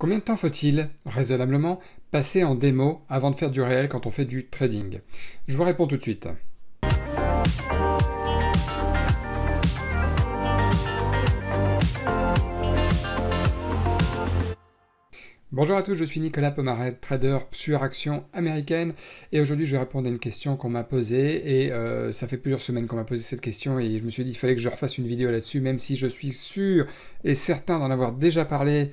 Combien de temps faut-il, raisonnablement, passer en démo avant de faire du réel quand on fait du trading Je vous réponds tout de suite. Bonjour à tous, je suis Nicolas Pomaret, trader sur action américaine et aujourd'hui je vais répondre à une question qu'on m'a posée et euh, ça fait plusieurs semaines qu'on m'a posé cette question et je me suis dit qu'il fallait que je refasse une vidéo là-dessus même si je suis sûr et certain d'en avoir déjà parlé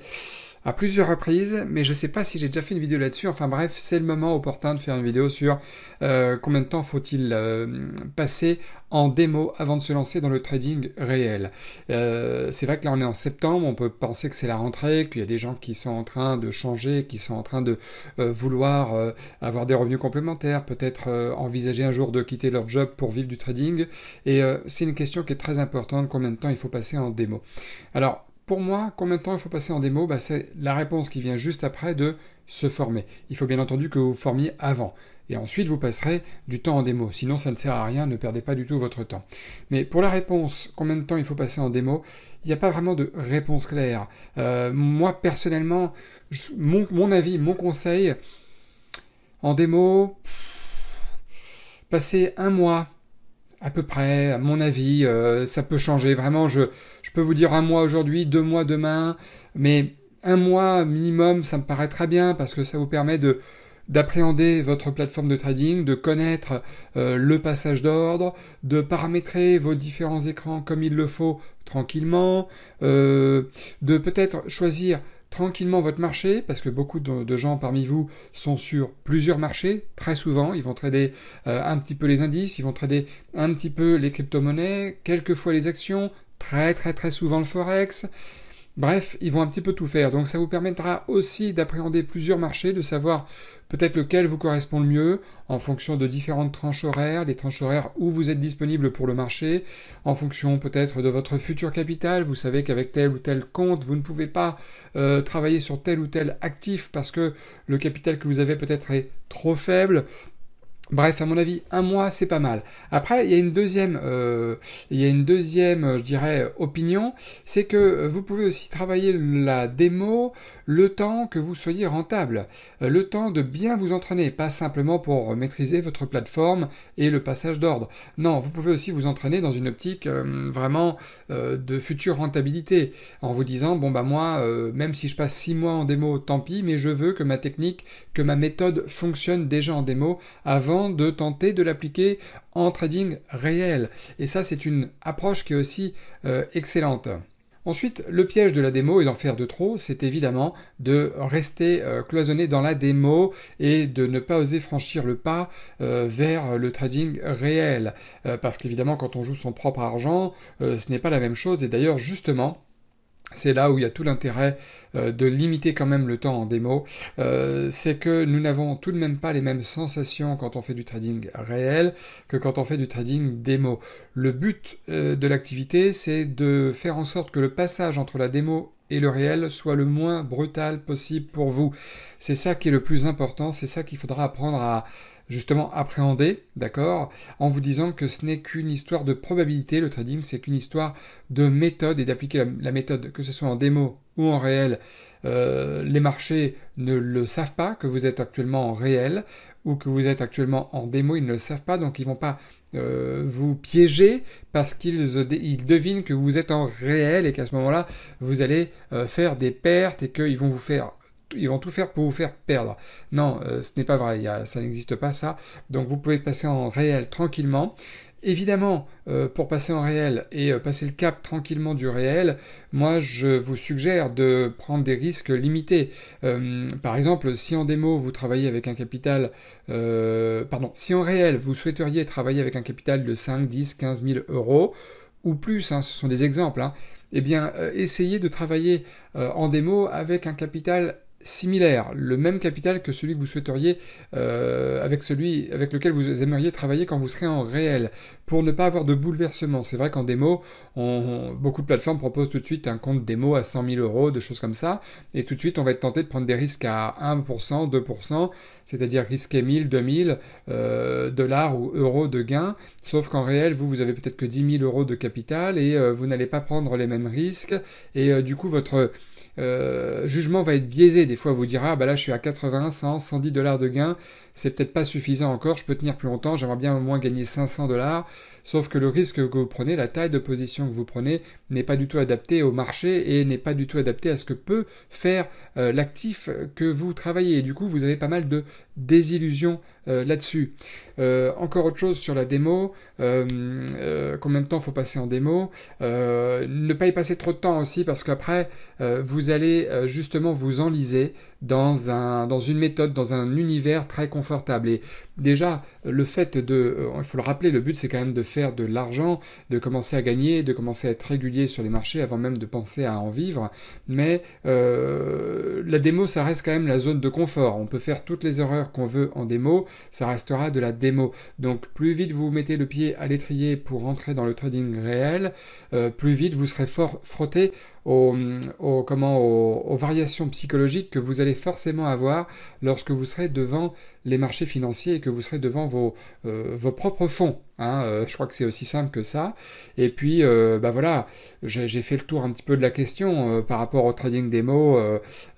à plusieurs reprises, mais je ne sais pas si j'ai déjà fait une vidéo là-dessus. Enfin bref, c'est le moment opportun de faire une vidéo sur euh, combien de temps faut-il euh, passer en démo avant de se lancer dans le trading réel. Euh, c'est vrai que là on est en septembre, on peut penser que c'est la rentrée, qu'il y a des gens qui sont en train de changer, qui sont en train de vouloir avoir des revenus complémentaires, peut-être envisager un jour de quitter leur job pour vivre du trading. Et c'est une question qui est très importante, combien de temps il faut passer en démo. Alors pour moi, combien de temps il faut passer en démo bah, C'est la réponse qui vient juste après de se former. Il faut bien entendu que vous formiez avant. Et ensuite, vous passerez du temps en démo. Sinon, ça ne sert à rien, ne perdez pas du tout votre temps. Mais pour la réponse, combien de temps il faut passer en démo Il n'y a pas vraiment de réponse claire. Euh, moi, personnellement, mon, avis, mon conseil, en démo, passer un mois, à peu près, à mon avis, euh, ça peut changer. Vraiment, je, je peux vous dire un mois aujourd'hui, deux mois demain, mais un mois minimum, ça me paraît très bien parce que ça vous permet de d'appréhender votre plateforme de trading, de connaître euh, le passage d'ordre, de paramétrer vos différents écrans comme il le faut tranquillement, euh, de peut-être choisir tranquillement votre marché, parce que beaucoup de, gens parmi vous sont sur plusieurs marchés, très souvent, ils vont trader euh, un petit peu les indices, ils vont trader un petit peu les crypto-monnaies, quelquefois les actions, très très très souvent le forex, Bref, ils vont un petit peu tout faire. Donc ça vous permettra aussi d'appréhender plusieurs marchés, de savoir peut-être lequel vous correspond le mieux en fonction de différentes tranches horaires, les tranches horaires où vous êtes disponible pour le marché, en fonction peut-être de votre futur capital. Vous savez qu'avec tel ou tel compte, vous ne pouvez pas euh, travailler sur tel ou tel actif parce que le capital que vous avez peut-être est trop faible. Bref, à mon avis, un mois, c'est pas mal. Après, il y a une deuxième, euh, il y a une deuxième, euh, je dirais, opinion, c'est que euh, vous pouvez aussi travailler la démo le temps que vous soyez rentable, le temps de bien vous entraîner, pas simplement pour maîtriser votre plateforme et le passage d'ordre. Non, vous pouvez aussi vous entraîner dans une optique vraiment de future rentabilité, en vous disant bon bah moi, même si je passe six mois en démo, tant pis, mais je veux que ma technique, que ma méthode fonctionne déjà en démo avant de tenter de l'appliquer en trading réel. Et ça, c'est une approche qui est aussi euh, excellente. Ensuite, le piège de la démo et d'en faire de trop, c'est évidemment de rester euh, cloisonné dans la démo et de ne pas oser franchir le pas euh, vers le trading réel. parce qu'évidemment, quand on joue son propre argent, ce n'est pas la même chose. Et d'ailleurs, justement, c'est là où il y a tout l'intérêt euh, de limiter quand même le temps en démo, euh, c'est que nous n'avons tout de même pas les mêmes sensations quand on fait du trading réel que quand on fait du trading démo. Le but euh, de l'activité, c'est de faire en sorte que le passage entre la démo et le réel soit le moins brutal possible pour vous. C'est ça qui est le plus important, c'est ça qu'il faudra apprendre à, justement appréhender, d'accord, en vous disant que ce n'est qu'une histoire de probabilité, le trading, c'est qu'une histoire de méthode et d'appliquer la, méthode, que ce soit en démo ou en réel. Euh, les marchés ne le savent pas que vous êtes actuellement en réel ou que vous êtes actuellement en démo, ils ne le savent pas, donc ils vont pas euh, vous piéger parce qu'ils ils devinent que vous êtes en réel et qu'à ce moment-là, vous allez euh, faire des pertes et qu'ils vont vous faire ils vont tout faire pour vous faire perdre. Non, euh, ce n'est pas vrai, ça n'existe pas ça. Donc vous pouvez passer en réel tranquillement. Évidemment, euh, pour passer en réel et euh, passer le cap tranquillement du réel, moi je vous suggère de prendre des risques limités. par exemple, si en démo vous travaillez avec un capital, pardon, si en réel vous souhaiteriez travailler avec un capital de 5, 10, 15 000 euros ou plus, hein, ce sont des exemples, hein, eh bien essayez de travailler en démo avec un capital similaire, le même capital que celui que vous souhaiteriez, euh, avec celui avec lequel vous aimeriez travailler quand vous serez en réel pour ne pas avoir de bouleversement. C'est vrai qu'en démo, beaucoup de plateformes proposent tout de suite un compte démo à 100 000 euros, de choses comme ça, et tout de suite on va être tenté de prendre des risques à 1%, 2%, c'est-à-dire risquer 1000, 2000 mille euh, dollars ou euros de gains, sauf qu'en réel, vous, vous avez peut-être que 10 000 euros de capital et euh, vous n'allez pas prendre les mêmes risques, et euh, du coup votre... jugement va être biaisé. Des fois, vous vous dira, ah, bah là, je suis à 80, 100, 110 dollars de gains c'est peut-être pas suffisant encore, je peux tenir plus longtemps, j'aimerais bien au moins gagner 500 dollars, sauf que le risque que vous prenez, la taille de position que vous prenez n'est pas du tout adaptée au marché et n'est pas du tout adaptée à ce que peut faire euh, l'actif que vous travaillez. Et du coup, vous avez pas mal de désillusion euh, là-dessus. Euh, encore autre chose sur la démo, euh, combien de temps faut passer en démo, ne pas y passer trop de temps aussi parce qu'après vous allez justement vous enliser dans, un, dans une méthode, dans un univers très confortable. Et déjà, le fait de, il faut le rappeler, le but c'est quand même de faire de l'argent, de commencer à gagner, de commencer à être régulier sur les marchés avant même de penser à en vivre. Mais la démo, ça reste quand même la zone de confort. On peut faire toutes les erreurs qu'on veut en démo, ça restera de la démo. Donc plus vite vous mettez le pied à l'étrier pour rentrer dans le trading réel, euh, plus vite vous serez fort frotté aux, comment, aux variations psychologiques que vous allez forcément avoir lorsque vous serez devant les marchés financiers et que vous serez devant vos, euh, vos propres fonds. Hein, euh, je crois que c'est aussi simple que ça. Et puis, ben bah voilà, j'ai fait le tour un petit peu de la question par rapport au trading démo.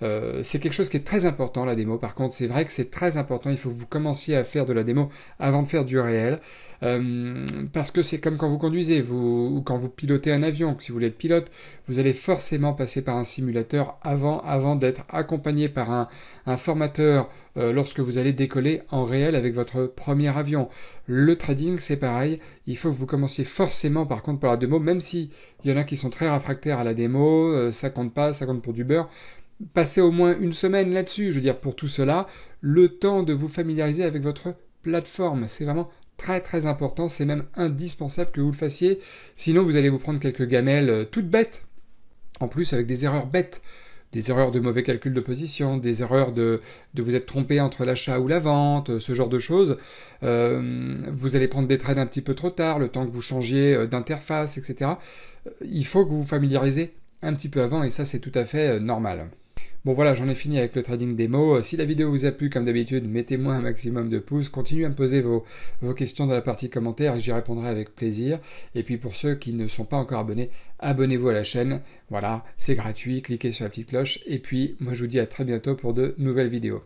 c'est quelque chose qui est très important, la démo. Par contre, c'est vrai que c'est très important. Il faut que vous commenciez à faire de la démo avant de faire du réel. Euh, parce que c'est comme quand vous conduisez vous, ou quand vous pilotez un avion, si vous voulez être pilote, vous allez forcément passer par un simulateur avant, avant d'être accompagné par un, un formateur euh, lorsque vous allez décoller en réel avec votre premier avion. Le trading, c'est pareil, il faut que vous commenciez forcément par contre par la démo, même s'il y en a qui sont très réfractaires à la démo, euh, ça compte pas, ça compte pour du beurre passez au moins une semaine là-dessus. Je veux dire, pour tout cela, le temps de vous familiariser avec votre plateforme, c'est vraiment très très important, c'est même indispensable que vous le fassiez, sinon vous allez vous prendre quelques gamelles euh, toutes bêtes, en plus avec des erreurs bêtes des erreurs de mauvais calcul de position, des erreurs de, de vous être trompé entre l'achat ou la vente, euh, ce genre de choses. Euh, vous allez prendre des trades un petit peu trop tard, le temps que vous changiez d'interface, etc. Il faut que vous vous familiarisez un petit peu avant et ça c'est tout à fait normal. Bon voilà, j'en ai fini avec le trading démo. Si la vidéo vous a plu, comme d'habitude, mettez-moi un maximum de pouces. Continuez à me poser vos, questions dans la partie commentaires et j'y répondrai avec plaisir. Et puis pour ceux qui ne sont pas encore abonnés, abonnez-vous à la chaîne. Voilà, c'est gratuit. Cliquez sur la petite cloche. Et puis, moi, je vous dis à très bientôt pour de nouvelles vidéos.